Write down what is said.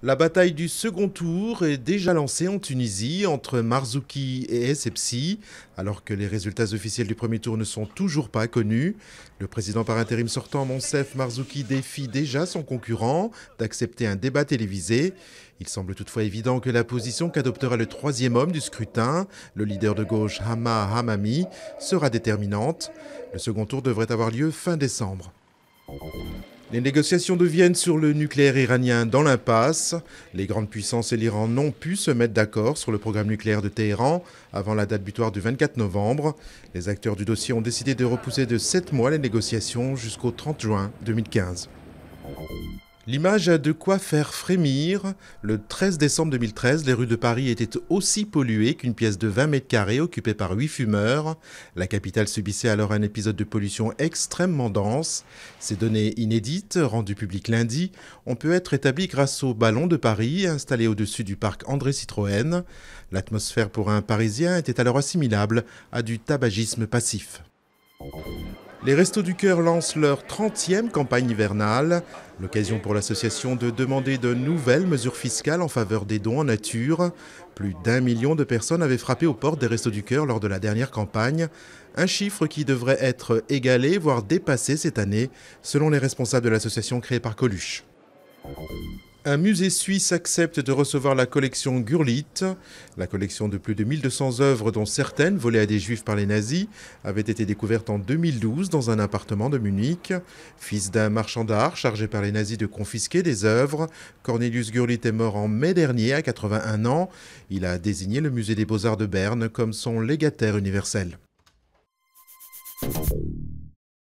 La bataille du second tour est déjà lancée en Tunisie entre Marzouki et Essebsi, alors que les résultats officiels du premier tour ne sont toujours pas connus. Le président par intérim sortant, Monsef Marzouki, défie déjà son concurrent d'accepter un débat télévisé. Il semble toutefois évident que la position qu'adoptera le troisième homme du scrutin, le leader de gauche Hama Hamami, sera déterminante. Le second tour devrait avoir lieu fin décembre. Les négociations de Vienne sur le nucléaire iranien dans l'impasse. Les grandes puissances et l'Iran n'ont pu se mettre d'accord sur le programme nucléaire de Téhéran avant la date butoir du 24 novembre. Les acteurs du dossier ont décidé de repousser de 7 mois les négociations jusqu'au 30 juin 2015. L'image a de quoi faire frémir. Le 13 décembre 2013, les rues de Paris étaient aussi polluées qu'une pièce de 20 mètres carrés occupée par huit fumeurs. La capitale subissait alors un épisode de pollution extrêmement dense. Ces données inédites, rendues publiques lundi, ont pu être établies grâce au ballon de Paris installé au-dessus du parc André Citroën. L'atmosphère pour un Parisien était alors assimilable à du tabagisme passif les Restos du Cœur lancent leur 30e campagne hivernale, l'occasion pour l'association de demander de nouvelles mesures fiscales en faveur des dons en nature. Plus d'un million de personnes avaient frappé aux portes des Restos du Cœur lors de la dernière campagne, un chiffre qui devrait être égalé, voire dépassé cette année, selon les responsables de l'association créée par Coluche un musée suisse accepte de recevoir la collection Gurlitt. La collection de plus de 1200 œuvres, dont certaines volées à des juifs par les nazis, avait été découverte en 2012 dans un appartement de Munich. Fils d'un marchand d'art chargé par les nazis de confisquer des œuvres, Cornelius Gurlitt est mort en mai dernier à 81 ans. Il a désigné le musée des beaux-arts de Berne comme son légataire universel.